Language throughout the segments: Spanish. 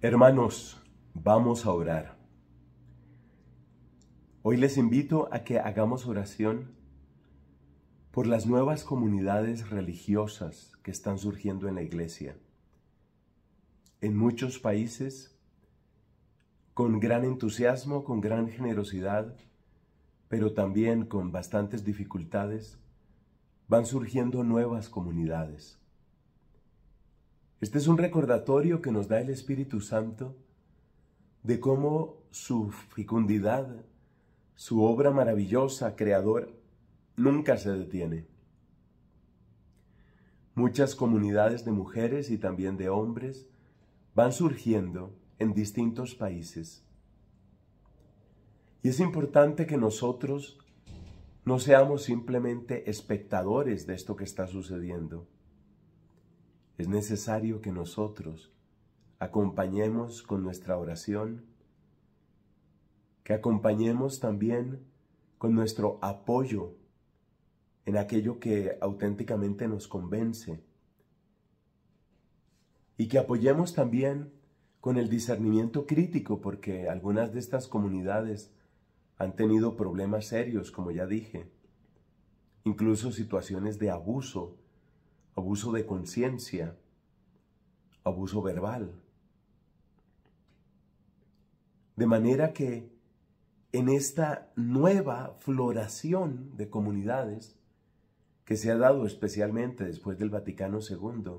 Hermanos, vamos a orar. Hoy les invito a que hagamos oración por las nuevas comunidades religiosas que están surgiendo en la iglesia. En muchos países, con gran entusiasmo, con gran generosidad, pero también con bastantes dificultades, van surgiendo nuevas comunidades este es un recordatorio que nos da el Espíritu Santo de cómo su fecundidad, su obra maravillosa, creador, nunca se detiene. Muchas comunidades de mujeres y también de hombres van surgiendo en distintos países. Y es importante que nosotros no seamos simplemente espectadores de esto que está sucediendo es necesario que nosotros acompañemos con nuestra oración, que acompañemos también con nuestro apoyo en aquello que auténticamente nos convence y que apoyemos también con el discernimiento crítico porque algunas de estas comunidades han tenido problemas serios, como ya dije, incluso situaciones de abuso abuso de conciencia, abuso verbal. De manera que en esta nueva floración de comunidades que se ha dado especialmente después del Vaticano II,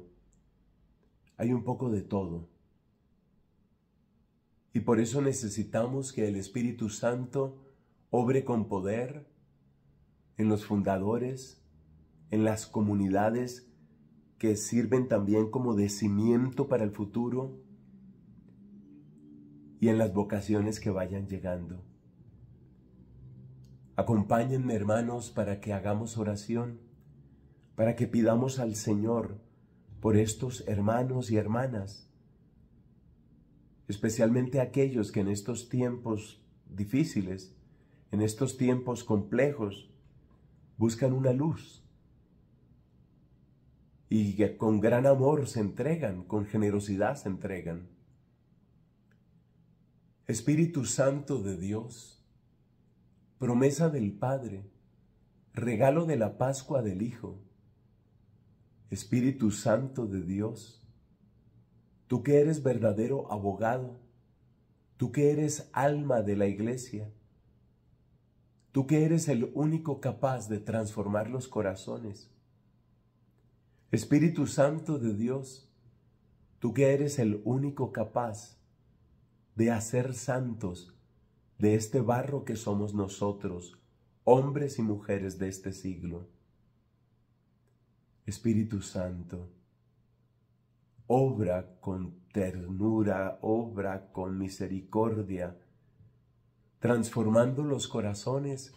hay un poco de todo. Y por eso necesitamos que el Espíritu Santo obre con poder en los fundadores, en las comunidades que sirven también como de cimiento para el futuro y en las vocaciones que vayan llegando. Acompáñenme hermanos para que hagamos oración, para que pidamos al Señor por estos hermanos y hermanas, especialmente aquellos que en estos tiempos difíciles, en estos tiempos complejos, buscan una luz, y que con gran amor se entregan, con generosidad se entregan. Espíritu Santo de Dios, promesa del Padre, regalo de la Pascua del Hijo. Espíritu Santo de Dios, tú que eres verdadero abogado, tú que eres alma de la iglesia, tú que eres el único capaz de transformar los corazones, Espíritu Santo de Dios, tú que eres el único capaz de hacer santos de este barro que somos nosotros, hombres y mujeres de este siglo. Espíritu Santo, obra con ternura, obra con misericordia, transformando los corazones,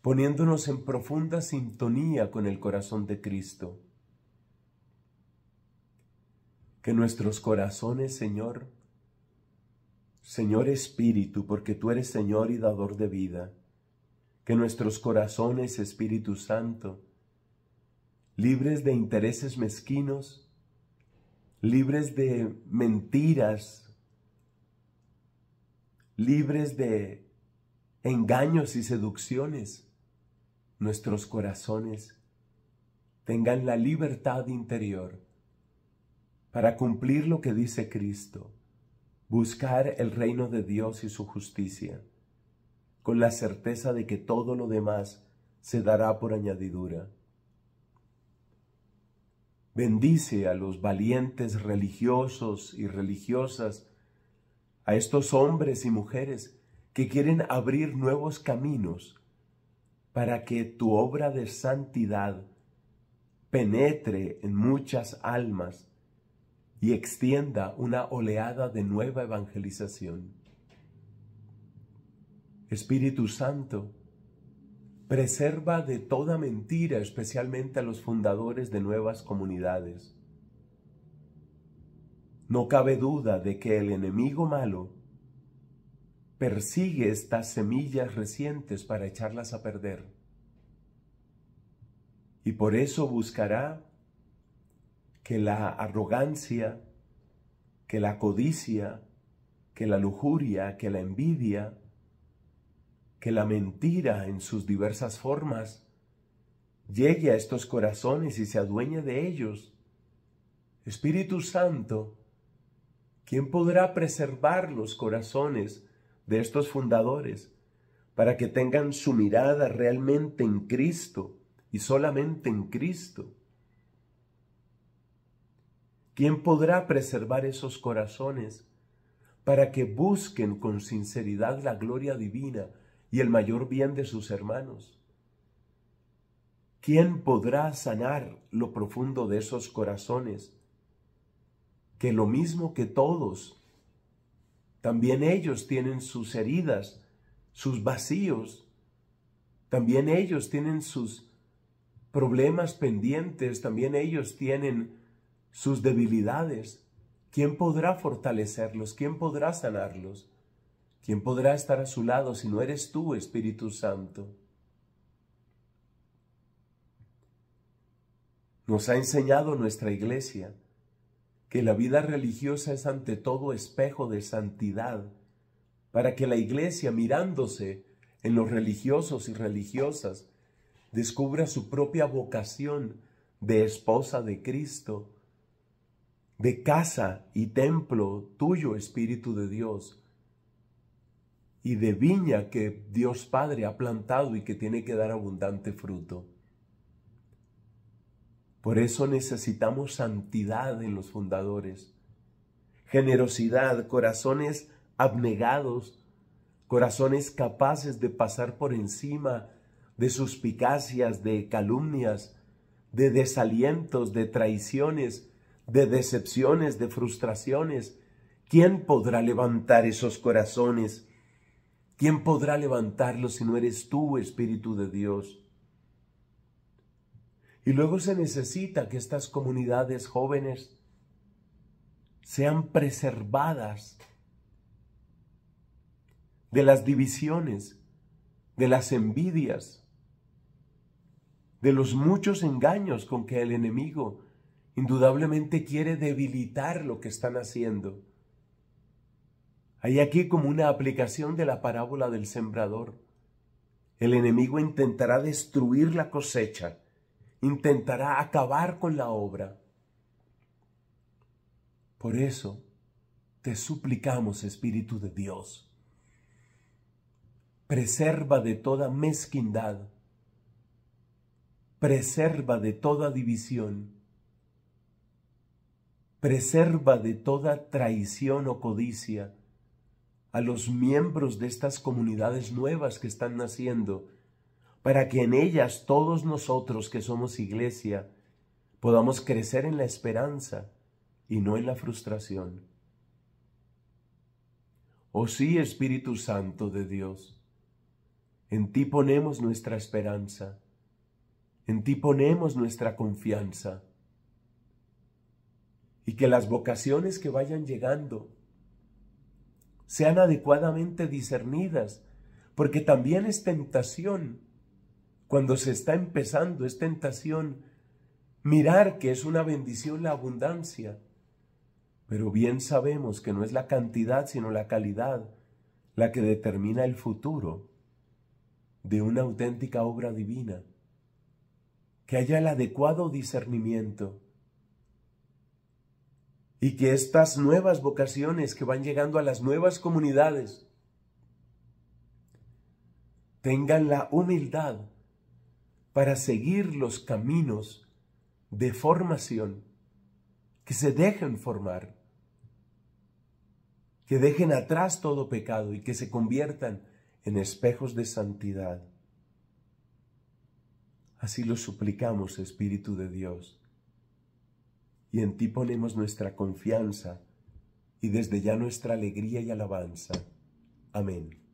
poniéndonos en profunda sintonía con el corazón de Cristo que nuestros corazones, Señor, Señor Espíritu, porque tú eres Señor y dador de vida, que nuestros corazones, Espíritu Santo, libres de intereses mezquinos, libres de mentiras, libres de engaños y seducciones, nuestros corazones tengan la libertad interior para cumplir lo que dice Cristo, buscar el reino de Dios y su justicia, con la certeza de que todo lo demás se dará por añadidura. Bendice a los valientes religiosos y religiosas, a estos hombres y mujeres que quieren abrir nuevos caminos para que tu obra de santidad penetre en muchas almas y extienda una oleada de nueva evangelización. Espíritu Santo, preserva de toda mentira, especialmente a los fundadores de nuevas comunidades. No cabe duda de que el enemigo malo persigue estas semillas recientes para echarlas a perder. Y por eso buscará que la arrogancia, que la codicia, que la lujuria, que la envidia, que la mentira en sus diversas formas llegue a estos corazones y se adueñe de ellos. Espíritu Santo, ¿quién podrá preservar los corazones de estos fundadores para que tengan su mirada realmente en Cristo y solamente en Cristo? ¿Quién podrá preservar esos corazones para que busquen con sinceridad la gloria divina y el mayor bien de sus hermanos? ¿Quién podrá sanar lo profundo de esos corazones? Que lo mismo que todos, también ellos tienen sus heridas, sus vacíos, también ellos tienen sus problemas pendientes, también ellos tienen sus debilidades. ¿Quién podrá fortalecerlos? ¿Quién podrá sanarlos? ¿Quién podrá estar a su lado si no eres tú, Espíritu Santo? Nos ha enseñado nuestra iglesia que la vida religiosa es ante todo espejo de santidad, para que la iglesia mirándose en los religiosos y religiosas descubra su propia vocación de esposa de Cristo de casa y templo tuyo, Espíritu de Dios, y de viña que Dios Padre ha plantado y que tiene que dar abundante fruto. Por eso necesitamos santidad en los fundadores, generosidad, corazones abnegados, corazones capaces de pasar por encima de suspicacias, de calumnias, de desalientos, de traiciones, de decepciones, de frustraciones. ¿Quién podrá levantar esos corazones? ¿Quién podrá levantarlos si no eres tú, Espíritu de Dios? Y luego se necesita que estas comunidades jóvenes sean preservadas de las divisiones, de las envidias, de los muchos engaños con que el enemigo Indudablemente quiere debilitar lo que están haciendo. Hay aquí como una aplicación de la parábola del sembrador. El enemigo intentará destruir la cosecha, intentará acabar con la obra. Por eso te suplicamos, Espíritu de Dios, preserva de toda mezquindad, preserva de toda división, preserva de toda traición o codicia a los miembros de estas comunidades nuevas que están naciendo, para que en ellas todos nosotros que somos iglesia podamos crecer en la esperanza y no en la frustración. Oh sí, Espíritu Santo de Dios, en ti ponemos nuestra esperanza, en ti ponemos nuestra confianza, y que las vocaciones que vayan llegando sean adecuadamente discernidas, porque también es tentación, cuando se está empezando, es tentación mirar que es una bendición la abundancia, pero bien sabemos que no es la cantidad, sino la calidad la que determina el futuro de una auténtica obra divina, que haya el adecuado discernimiento y que estas nuevas vocaciones que van llegando a las nuevas comunidades tengan la humildad para seguir los caminos de formación, que se dejen formar, que dejen atrás todo pecado y que se conviertan en espejos de santidad. Así lo suplicamos, Espíritu de Dios y en ti ponemos nuestra confianza y desde ya nuestra alegría y alabanza. Amén.